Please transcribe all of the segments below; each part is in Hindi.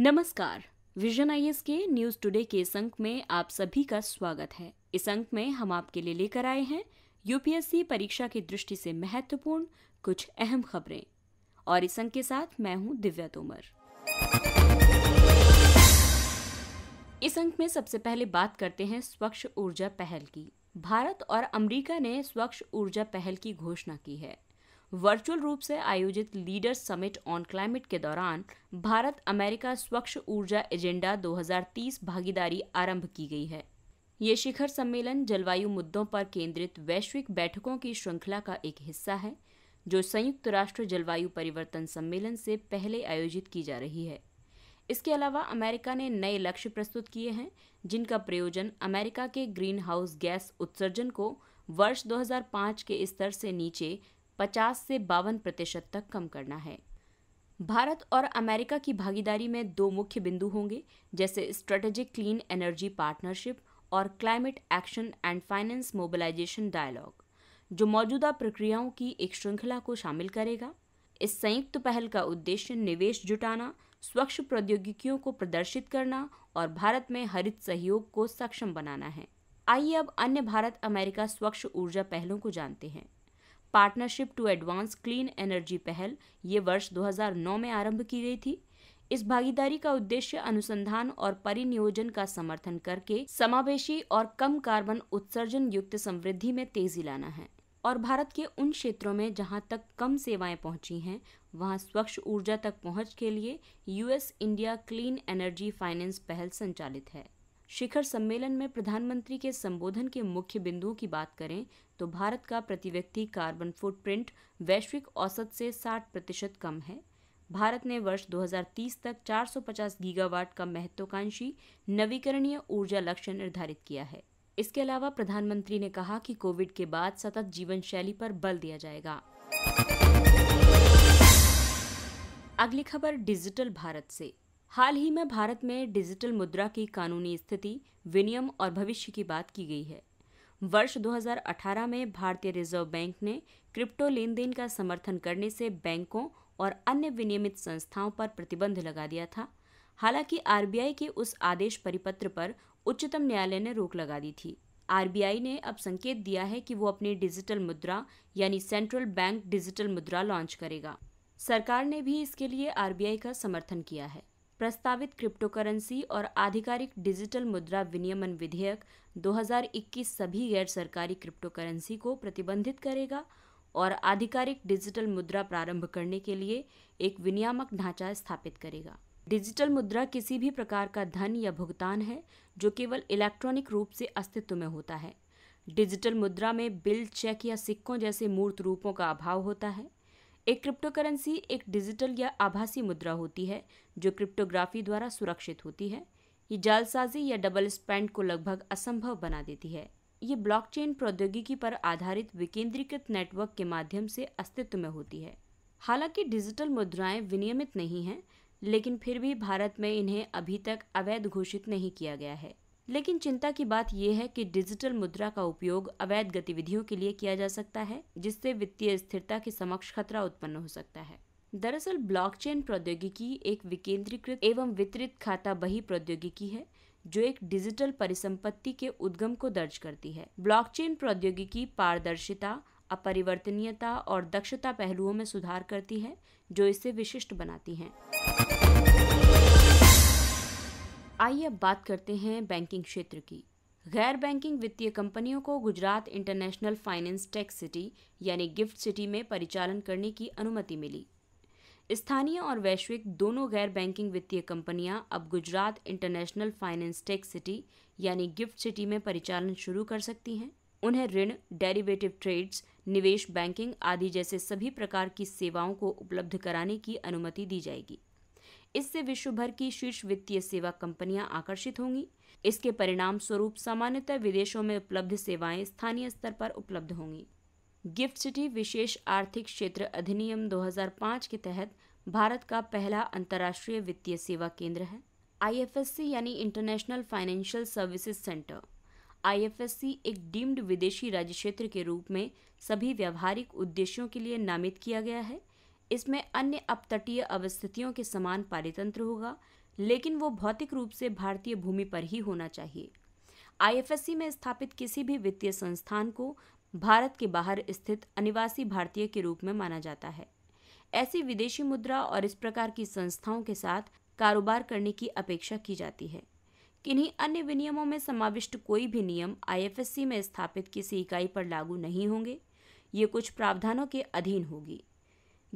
नमस्कार विजन आई के न्यूज टुडे के इस अंक में आप सभी का स्वागत है इस अंक में हम आपके लिए लेकर आए हैं यूपीएससी परीक्षा की दृष्टि से महत्वपूर्ण कुछ अहम खबरें और इस अंक के साथ मैं हूं दिव्या तोमर इस अंक में सबसे पहले बात करते हैं स्वच्छ ऊर्जा पहल की भारत और अमेरिका ने स्वच्छ ऊर्जा पहल की घोषणा की है वर्चुअल रूप से आयोजित लीडर्स समिट ऑन क्लाइमेट के दौरान भारत अमेरिका स्वच्छ ऊर्जा एजेंडा 2030 भागीदारी आरंभ की गई है ये शिखर सम्मेलन जलवायु मुद्दों पर केंद्रित वैश्विक बैठकों की श्रृंखला का एक हिस्सा है जो संयुक्त राष्ट्र जलवायु परिवर्तन सम्मेलन से पहले आयोजित की जा रही है इसके अलावा अमेरिका ने नए लक्ष्य प्रस्तुत किए हैं जिनका प्रयोजन अमेरिका के ग्रीन हाउस गैस उत्सर्जन को वर्ष 2005 के स्तर से नीचे पचास से बावन प्रतिशत तक कम करना है भारत और अमेरिका की भागीदारी में दो मुख्य बिंदु होंगे जैसे स्ट्रेटेजिक क्लीन एनर्जी पार्टनरशिप और climate action and finance mobilisation dialogue जो मौजूदा प्रक्रियाओं की एक श्रृंखला को शामिल करेगा इस संयुक्त पहल का उद्देश्य निवेश जुटाना स्वच्छ प्रौद्योगिकियों को प्रदर्शित करना और भारत में हरित सहयोग को सक्षम बनाना है आइए अब अन्य भारत अमेरिका स्वच्छ ऊर्जा पहलों को जानते हैं partnership to advance clean energy पहल ये वर्ष 2009 में आरंभ की गई थी इस भागीदारी का उद्देश्य अनुसंधान और परिनियोजन का समर्थन करके समावेशी और कम कार्बन उत्सर्जन युक्त समृद्धि में तेजी लाना है और भारत के उन क्षेत्रों में जहां तक कम सेवाएं पहुंची हैं वहां स्वच्छ ऊर्जा तक पहुंच के लिए US India clean energy finance पहल संचालित है शिखर सम्मेलन में प्रधानमंत्री के संबोधन के मुख्य बिंदुओं की बात करें तो भारत का प्रति व्यक्ति कार्बन फुटप्रिंट वैश्विक औसत से 60 प्रतिशत कम है भारत ने वर्ष 2030 तक 450 गीगावाट का महत्वाकांक्षी नवीकरणीय ऊर्जा लक्ष्य निर्धारित किया है इसके अलावा प्रधानमंत्री ने कहा कि कोविड के बाद सतत जीवन शैली पर बल दिया जाएगा अगली खबर डिजिटल भारत से हाल ही में भारत में डिजिटल मुद्रा की कानूनी स्थिति विनियम और भविष्य की बात की गई है वर्ष 2018 में भारतीय रिजर्व बैंक ने क्रिप्टो लेन देन का समर्थन करने से बैंकों और अन्य विनियमित संस्थाओं पर प्रतिबंध लगा दिया था हालांकि आरबीआई के उस आदेश परिपत्र पर उच्चतम न्यायालय ने रोक लगा दी थी आरबीआई ने अब संकेत दिया है कि वो अपनी डिजिटल मुद्रा यानी सेंट्रल बैंक डिजिटल मुद्रा लॉन्च करेगा सरकार ने भी इसके लिए आरबीआई का समर्थन किया है प्रस्तावित क्रिप्टोकरेंसी और आधिकारिक डिजिटल मुद्रा विनियमन विधेयक 2021 सभी गैर सरकारी क्रिप्टोकरेंसी को प्रतिबंधित करेगा और आधिकारिक डिजिटल मुद्रा प्रारंभ करने के लिए एक विनियामक ढांचा स्थापित करेगा डिजिटल मुद्रा किसी भी प्रकार का धन या भुगतान है जो केवल इलेक्ट्रॉनिक रूप से अस्तित्व में होता है डिजिटल मुद्रा में बिल चेक या सिक्कों जैसे मूर्त रूपों का अभाव होता है एक क्रिप्टोकरेंसी एक डिजिटल या आभासी मुद्रा होती है जो क्रिप्टोग्राफी द्वारा सुरक्षित होती है ये जालसाजी या डबल स्पेंड को लगभग असंभव बना देती है ये ब्लॉकचेन प्रौद्योगिकी पर आधारित विकेंद्रीकृत नेटवर्क के माध्यम से अस्तित्व में होती है हालांकि डिजिटल मुद्राएं विनियमित नहीं हैं लेकिन फिर भी भारत में इन्हें अभी तक अवैध घोषित नहीं किया गया है लेकिन चिंता की बात यह है कि डिजिटल मुद्रा का उपयोग अवैध गतिविधियों के लिए किया जा सकता है जिससे वित्तीय स्थिरता के समक्ष खतरा उत्पन्न हो सकता है दरअसल ब्लॉकचेन प्रौद्योगिकी एक विकेंद्रीकृत एवं वितरित खाता बही प्रौद्योगिकी है जो एक डिजिटल परिसंपत्ति के उद्गम को दर्ज करती है ब्लॉकचेन प्रौद्योगिकी पारदर्शिता अपरिवर्तनीयता और दक्षता पहलुओं में सुधार करती है जो इसे विशिष्ट बनाती है आइए अब बात करते हैं बैंकिंग क्षेत्र की गैर बैंकिंग वित्तीय कंपनियों को Gujarat international finance tax city यानी गिफ्ट सिटी में परिचालन करने की अनुमति मिली स्थानीय और वैश्विक दोनों गैर बैंकिंग वित्तीय कंपनियां अब Gujarat international finance tech city यानी गिफ्ट सिटी में परिचालन शुरू कर सकती हैं उन्हें ऋण डेरिवेटिव ट्रेड्स निवेश बैंकिंग आदि जैसे सभी प्रकार की सेवाओं को उपलब्ध कराने की अनुमति दी जाएगी इससे विश्व भर की शीर्ष वित्तीय सेवा कंपनियां आकर्षित होंगी इसके परिणाम स्वरूप सामान्यतः विदेशों में उपलब्ध सेवाएं स्थानीय स्तर पर उपलब्ध होंगी गिफ्ट सिटी विशेष आर्थिक क्षेत्र अधिनियम 2005 के तहत भारत का पहला अंतर्राष्ट्रीय वित्तीय सेवा केंद्र है आईएफएससी यानी international financial services centre IFSC एक डीम्ड विदेशी राज्य क्षेत्र के रूप में सभी व्यावहारिक उद्देश्यों के लिए नामित किया गया है इसमें अन्य अपतटीय अवस्थितियों के समान पारितंत्र होगा लेकिन वो भौतिक रूप से भारतीय भूमि पर ही होना चाहिए आईएफएससी में स्थापित किसी भी वित्तीय संस्थान को भारत के बाहर स्थित अनिवासी भारतीय के रूप में माना जाता है ऐसी विदेशी मुद्रा और इस प्रकार की संस्थाओं के साथ कारोबार करने की अपेक्षा की जाती है किन्हीं अन्य विनियमों में समाविष्ट कोई भी नियम आईएफएससी में स्थापित किसी इकाई पर लागू नहीं होंगे ये कुछ प्रावधानों के अधीन होगी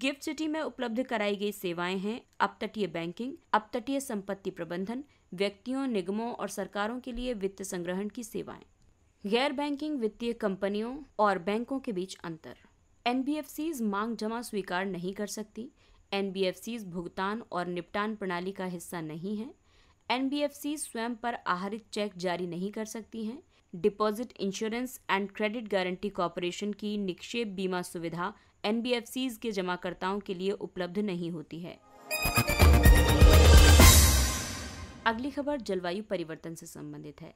गिफ्ट सिटी में उपलब्ध कराई गई सेवाएं हैं अपतटीय बैंकिंग अपतटीय संपत्ति प्रबंधन व्यक्तियों निगमों और सरकारों के लिए वित्त संग्रहण की सेवाएं गैर बैंकिंग वित्तीय कंपनियों और बैंकों के बीच अंतर एन मांग जमा स्वीकार नहीं कर सकती एन भुगतान और निपटान प्रणाली का हिस्सा नहीं है एन स्वयं पर आहरित चेक जारी नहीं कर सकती हैं deposit insurance and credit guarantee corporation की निक्षेप बीमा सुविधा एन के जमाकर्ताओं के लिए उपलब्ध नहीं होती है अगली खबर जलवायु परिवर्तन से संबंधित है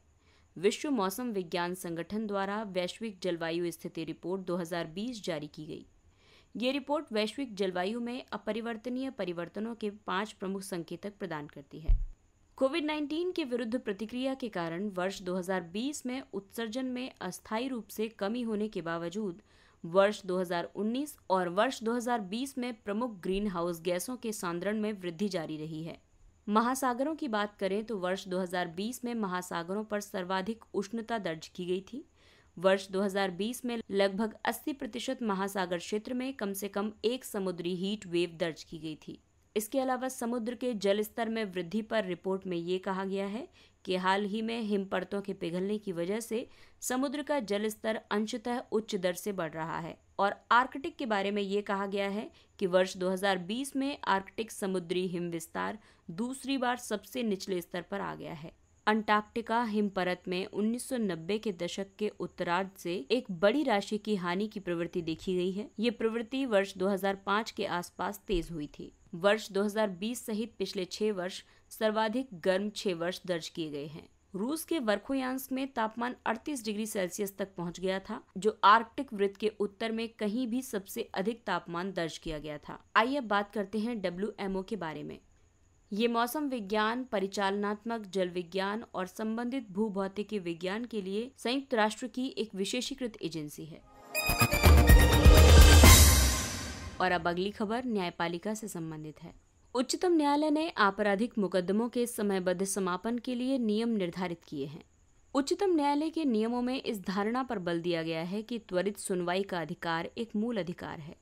विश्व मौसम विज्ञान संगठन द्वारा वैश्विक जलवायु स्थिति रिपोर्ट 2020 जारी की गई ये रिपोर्ट वैश्विक जलवायु में अपरिवर्तनीय परिवर्तनों के पांच प्रमुख संकेतक प्रदान करती है कोविड 19 के विरुद्ध प्रतिक्रिया के कारण वर्ष 2020 में उत्सर्जन में अस्थायी रूप से कमी होने के बावजूद वर्ष 2019 और वर्ष 2020 में प्रमुख ग्रीन हाउस गैसों के सांद्रण में वृद्धि जारी रही है महासागरों की बात करें तो वर्ष 2020 में महासागरों पर सर्वाधिक उष्णता दर्ज की गई थी वर्ष 2020 में लगभग 80 प्रतिशत महासागर क्षेत्र में कम से कम एक समुद्री हीट वेव दर्ज की गई थी इसके अलावा समुद्र के जल स्तर में वृद्धि पर रिपोर्ट में ये कहा गया है कि हाल ही में हिम परतों के पिघलने की वजह से समुद्र का जल स्तर अंशतः उच्च दर से बढ़ रहा है और आर्कटिक के बारे में ये कहा गया है कि वर्ष 2020 में आर्कटिक समुद्री हिम विस्तार दूसरी बार सबसे निचले स्तर पर आ गया है अंटार्कटिका हिम परत में 1990 के दशक के उत्तरार्ध से एक बड़ी राशि की हानि की प्रवृत्ति देखी गई है ये प्रवृत्ति वर्ष 2005 के आसपास तेज हुई थी वर्ष 2020 सहित पिछले छह वर्ष सर्वाधिक गर्म छः वर्ष दर्ज किए गए हैं रूस के वर्खोयांस में तापमान 38 डिग्री सेल्सियस तक पहुंच गया था जो आर्कटिक वृत्त के उत्तर में कहीं भी सबसे अधिक तापमान दर्ज किया गया था आइए अब बात करते हैं डब्ल्यू के बारे में ये मौसम विज्ञान परिचालनात्मक जल विज्ञान और संबंधित भूभौतिकी विज्ञान के लिए संयुक्त राष्ट्र की एक विशेषीकृत एजेंसी है और अब अगली खबर न्यायपालिका से संबंधित है उच्चतम न्यायालय ने आपराधिक मुकदमों के समयबद्ध समापन के लिए नियम निर्धारित किए हैं उच्चतम न्यायालय के नियमों में इस धारणा पर बल दिया गया है कि त्वरित सुनवाई का अधिकार एक मूल अधिकार है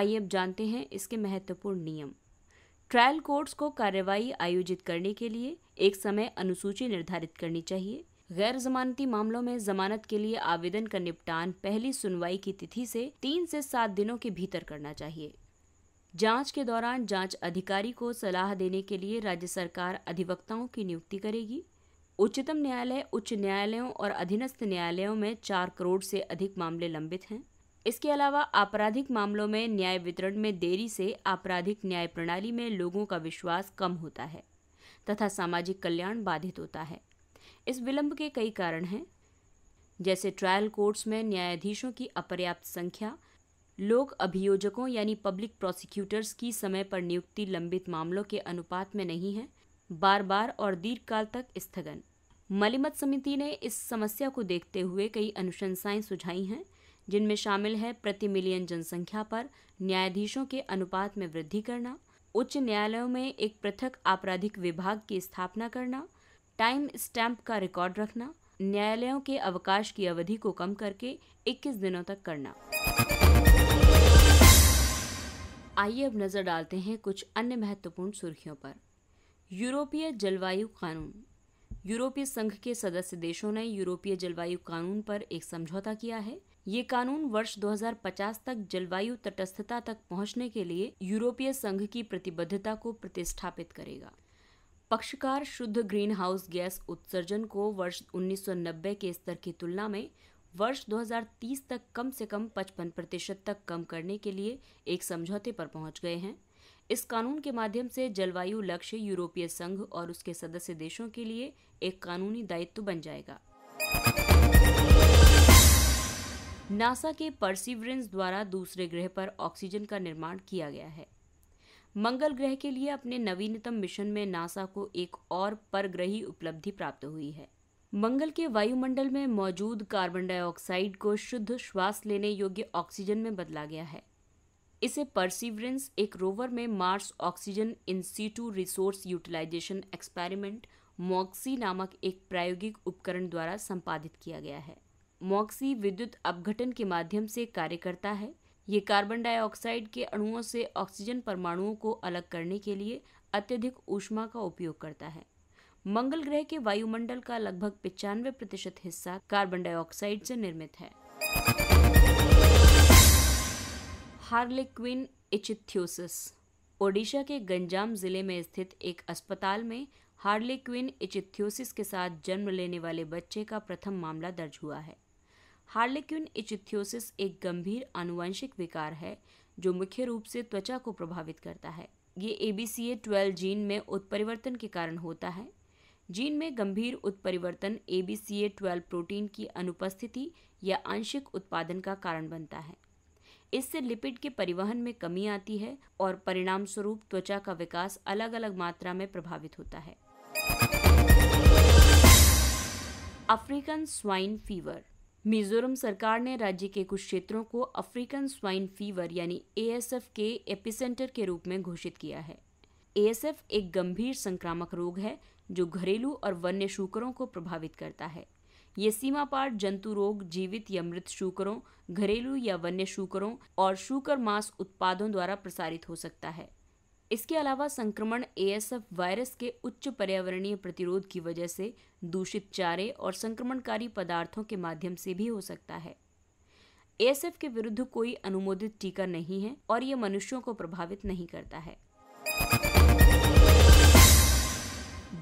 आइए अब जानते हैं इसके महत्वपूर्ण नियम ट्रायल कोर्ट्स को कार्यवाही आयोजित करने के लिए एक समय अनुसूची निर्धारित करनी चाहिए गैर जमानती मामलों में जमानत के लिए आवेदन का निपटान पहली सुनवाई की तिथि से तीन से सात दिनों के भीतर करना चाहिए जांच के दौरान जांच अधिकारी को सलाह देने के लिए राज्य सरकार अधिवक्ताओं की नियुक्ति करेगी उच्चतम न्यायालय उच्च न्यायालयों और अधीनस्थ न्यायालयों में चार करोड़ से अधिक मामले लंबित हैं इसके अलावा आपराधिक मामलों में न्याय वितरण में देरी से आपराधिक न्याय प्रणाली में लोगों का विश्वास कम होता है तथा सामाजिक कल्याण बाधित होता है इस विलंब के कई कारण हैं जैसे ट्रायल कोर्ट्स में न्यायाधीशों की अपर्याप्त संख्या लोक अभियोजकों यानी पब्लिक प्रोसिक्यूटर्स की समय पर नियुक्ति लंबित मामलों के अनुपात में नहीं है बार बार और दीर्घकाल तक स्थगन मलिमत समिति ने इस समस्या को देखते हुए कई अनुशंसाएं सुझाई हैं जिनमें शामिल है प्रति मिलियन जनसंख्या पर न्यायाधीशों के अनुपात में वृद्धि करना उच्च न्यायालयों में एक पृथक आपराधिक विभाग की स्थापना करना टाइम स्टैम्प का रिकॉर्ड रखना न्यायालयों के अवकाश की अवधि को कम करके 21 दिनों तक करना आइए अब नज़र डालते हैं कुछ अन्य महत्वपूर्ण सुर्खियों पर यूरोपीय जलवायु कानून यूरोपीय संघ के सदस्य देशों ने यूरोपीय जलवायु कानून पर एक समझौता किया है ये कानून वर्ष 2050 तक जलवायु तटस्थता तक पहुंचने के लिए यूरोपीय संघ की प्रतिबद्धता को प्रतिष्ठापित करेगा पक्षकार शुद्ध ग्रीन हाउस गैस उत्सर्जन को वर्ष 1990 के स्तर की तुलना में वर्ष 2030 तक कम से कम 55 प्रतिशत तक कम करने के लिए एक समझौते पर पहुंच गए हैं इस कानून के माध्यम से जलवायु लक्ष्य यूरोपीय संघ और उसके सदस्य देशों के लिए एक कानूनी दायित्व बन जाएगा नासा के परसिवरेंस द्वारा दूसरे ग्रह पर ऑक्सीजन का निर्माण किया गया है मंगल ग्रह के लिए अपने नवीनतम मिशन में नासा को एक और परग्रही उपलब्धि प्राप्त हुई है मंगल के वायुमंडल में मौजूद कार्बन डाइऑक्साइड को शुद्ध श्वास लेने योग्य ऑक्सीजन में बदला गया है इसे परसिवरेंस एक रोवर में Mars oxygen in situ resource utilisation experiment MOXIE नामक एक प्रायोगिक उपकरण द्वारा संपादित किया गया है मॉक्सी विद्युत अपघटन के माध्यम से कार्य करता है ये कार्बन डाइऑक्साइड के अणुओं से ऑक्सीजन परमाणुओं को अलग करने के लिए अत्यधिक ऊष्मा का उपयोग करता है मंगल ग्रह के वायुमंडल का लगभग पिचानवे प्रतिशत हिस्सा कार्बन डाइऑक्साइड से निर्मित है हार्लिक्विन इचिथियोसिस इचिथ्योसिस ओडिशा के गंजाम जिले में स्थित एक अस्पताल में हार्लिक्विन इचिथियोसिस इचिथ्योसिस के साथ जन्म लेने वाले बच्चे का प्रथम मामला दर्ज हुआ है हार्लिक्विन इचिथियोसिस इचिथ्योसिस एक गंभीर आनुवंशिक विकार है जो मुख्य रूप से त्वचा को प्रभावित करता है ये A B C A twelve gene में उत्परिवर्तन के कारण होता है जीन में गंभीर उत्परिवर्तन A B C A twelve protein की अनुपस्थिति या आंशिक उत्पादन का कारण बनता है इससे लिपिड के परिवहन में कमी आती है और परिणाम स्वरूप त्वचा का विकास अलग अलग मात्रा में प्रभावित होता है अफ्रीकन स्वाइन फीवर मिजोरम सरकार ने राज्य के कुछ क्षेत्रों को अफ्रीकन स्वाइन फीवर यानी एएसएफ के एपिसेंटर के रूप में घोषित किया है एएसएफ एक गंभीर संक्रामक रोग है जो घरेलू और वन्य शूकरों को प्रभावित करता है ये सीमा पार जंतु रोग जीवित या मृत शूकरों घरेलू या वन्य शूकरों और शूकर मांस उत्पादों द्वारा प्रसारित हो सकता है इसके अलावा संक्रमण एएसएफ वायरस के उच्च पर्यावरणीय प्रतिरोध की वजह से दूषित चारे और संक्रमणकारी पदार्थों के माध्यम से भी हो सकता है एएसएफ के विरुद्ध कोई अनुमोदित टीका नहीं है और ये मनुष्यों को प्रभावित नहीं करता है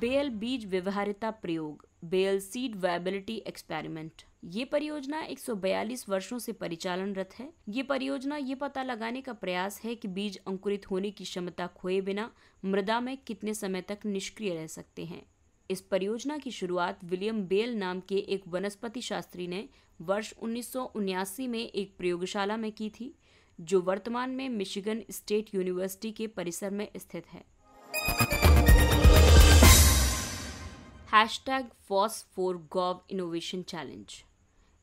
बेल बीज व्यवहारिता प्रयोग बेल सीड वायबिलिटी एक्सपेरिमेंट ये परियोजना 142 वर्षों से परिचालनरत है ये परियोजना ये पता लगाने का प्रयास है कि बीज अंकुरित होने की क्षमता खोए बिना मृदा में कितने समय तक निष्क्रिय रह सकते हैं इस परियोजना की शुरुआत विलियम बेल नाम के एक वनस्पति शास्त्री ने वर्ष उन्नीस में एक प्रयोगशाला में की थी जो वर्तमान में मिशिगन स्टेट यूनिवर्सिटी के परिसर में स्थित है hashtag FOSS for gov innovation challenge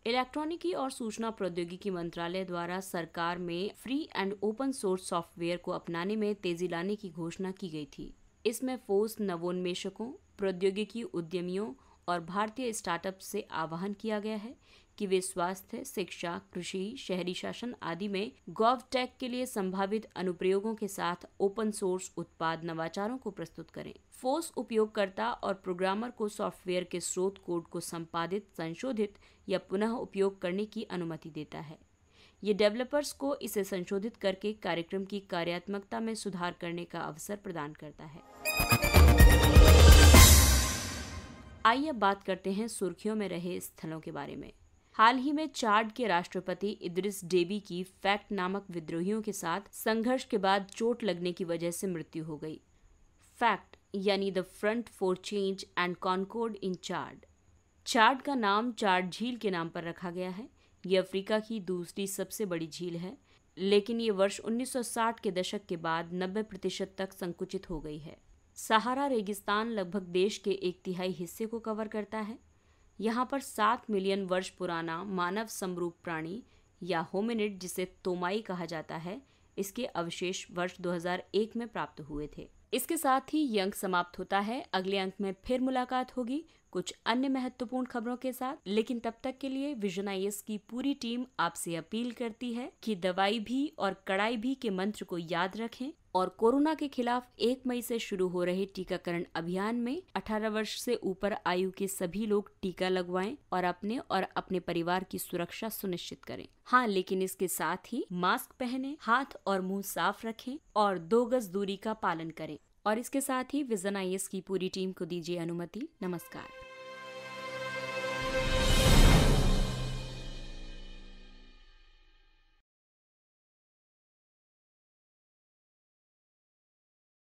इलेक्ट्रॉनिकी और सूचना प्रौद्योगिकी मंत्रालय द्वारा सरकार में free and open source software को अपनाने में तेजी लाने की घोषणा की गई थी इसमें फोर्स नवोन्मेषकों प्रौद्योगिकी उद्यमियों और भारतीय स्टार्टअप से आह्वान किया गया है कि वे स्वास्थ्य शिक्षा कृषि शहरी शासन आदि में गॉव टैक के लिए संभावित अनुप्रयोगों के साथ ओपन सोर्स उत्पाद नवाचारों को प्रस्तुत करें फोर्स उपयोगकर्ता और प्रोग्रामर को सॉफ्टवेयर के स्रोत कोड को संपादित संशोधित या पुनः उपयोग करने की अनुमति देता है ये डेवलपर्स को इसे संशोधित करके कार्यक्रम की कार्यात्मकता में सुधार करने का अवसर प्रदान करता है आइए बात करते हैं सुर्खियों में रहे स्थलों के बारे में हाल ही में चार्ड के राष्ट्रपति इद्रिस डेबी की फैक्ट नामक विद्रोहियों के साथ संघर्ष के बाद चोट लगने की वजह से मृत्यु हो गई फैक्ट यानी the front for change and concord in Chad Chad का नाम चार्ड झील के नाम पर रखा गया है ये अफ्रीका की दूसरी सबसे बड़ी झील है लेकिन ये वर्ष 1960 के दशक के बाद 90 प्रतिशत तक संकुचित हो गई है सहारा रेगिस्तान लगभग देश के एक तिहाई हिस्से को कवर करता है यहाँ पर सात मिलियन वर्ष पुराना मानव समरूप प्राणी या होमिनिड जिसे तोमाई कहा जाता है इसके अवशेष वर्ष 2001 में प्राप्त हुए थे इसके साथ ही ये अंक समाप्त होता है अगले अंक में फिर मुलाकात होगी कुछ अन्य महत्वपूर्ण खबरों के साथ लेकिन तब तक के लिए विजन आई की पूरी टीम आपसे अपील करती है कि दवाई भी और कड़ाई भी के मंत्र को याद रखें और कोरोना के खिलाफ एक मई से शुरू हो रहे टीकाकरण अभियान में 18 वर्ष से ऊपर आयु के सभी लोग टीका लगवाएं और अपने और अपने परिवार की सुरक्षा सुनिश्चित करें हाँ लेकिन इसके साथ ही मास्क पहने हाथ और मुंह साफ रखें और दो गज दूरी का पालन करें और इसके साथ ही विजन आई की पूरी टीम को दीजिए अनुमति नमस्कार